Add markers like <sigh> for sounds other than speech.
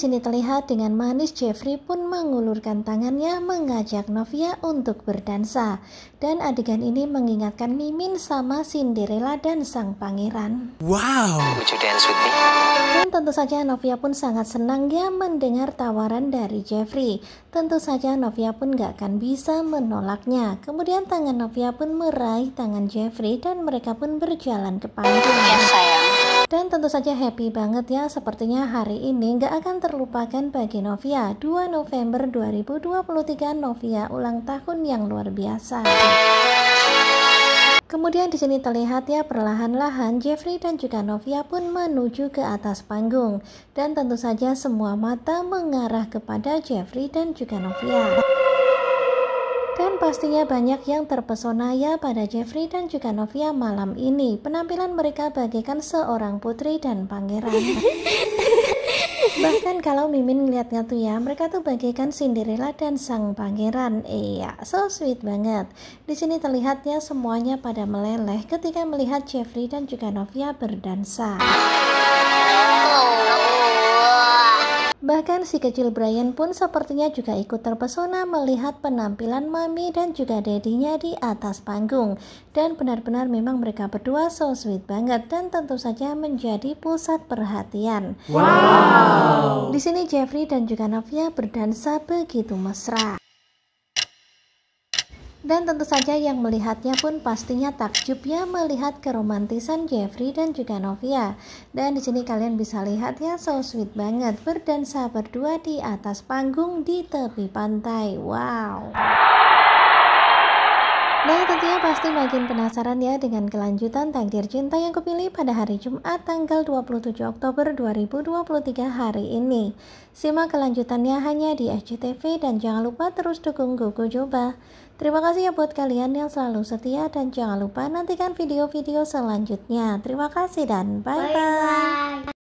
sini terlihat dengan manis Jeffrey pun mengulurkan tangannya mengajak Novia untuk berdansa. Dan adegan ini mengingatkan Mimin sama Cinderella dan sang pangeran. Wow! Dan tentu saja Novia pun sangat senang ya mendengar tawaran dari Jeffrey. Tentu saja Novia pun gak akan bisa menolaknya. Kemudian tangan Novia pun meraih tangan Jeffrey dan mereka pun berjalan ke panggung. Ya, sayang saja happy banget ya, sepertinya hari ini nggak akan terlupakan bagi Novia. 2 November 2023 Novia ulang tahun yang luar biasa. Kemudian di sini terlihat ya perlahan-lahan Jeffrey dan juga Novia pun menuju ke atas panggung dan tentu saja semua mata mengarah kepada Jeffrey dan juga Novia. Kan pastinya banyak yang terpesona ya pada Jeffrey dan juga Novia malam ini. Penampilan mereka bagaikan seorang putri dan pangeran. <laughs> Bahkan kalau Mimin ngeliatnya tuh ya, mereka tuh bagaikan Cinderella dan sang pangeran. Iya, so sweet banget. Di sini terlihatnya semuanya pada meleleh ketika melihat Jeffrey dan juga Novia berdansa. Bahkan si kecil Brian pun sepertinya juga ikut terpesona melihat penampilan mami dan juga dedinya di atas panggung. Dan benar-benar memang mereka berdua so sweet banget dan tentu saja menjadi pusat perhatian. Wow. Di sini Jeffrey dan juga Novia berdansa begitu mesra. Dan tentu saja yang melihatnya pun pastinya takjub ya melihat keromantisan Jeffrey dan juga Novia. Dan di sini kalian bisa lihat ya so sweet banget berdansa berdua di atas panggung di tepi pantai. Wow. Nah tentunya pasti makin penasaran ya dengan kelanjutan takdir cinta yang kupilih pada hari Jumat tanggal 27 Oktober 2023 hari ini. Simak kelanjutannya hanya di SCTV dan jangan lupa terus dukung Gogo Joba. Terima kasih ya buat kalian yang selalu setia dan jangan lupa nantikan video-video selanjutnya. Terima kasih dan bye-bye.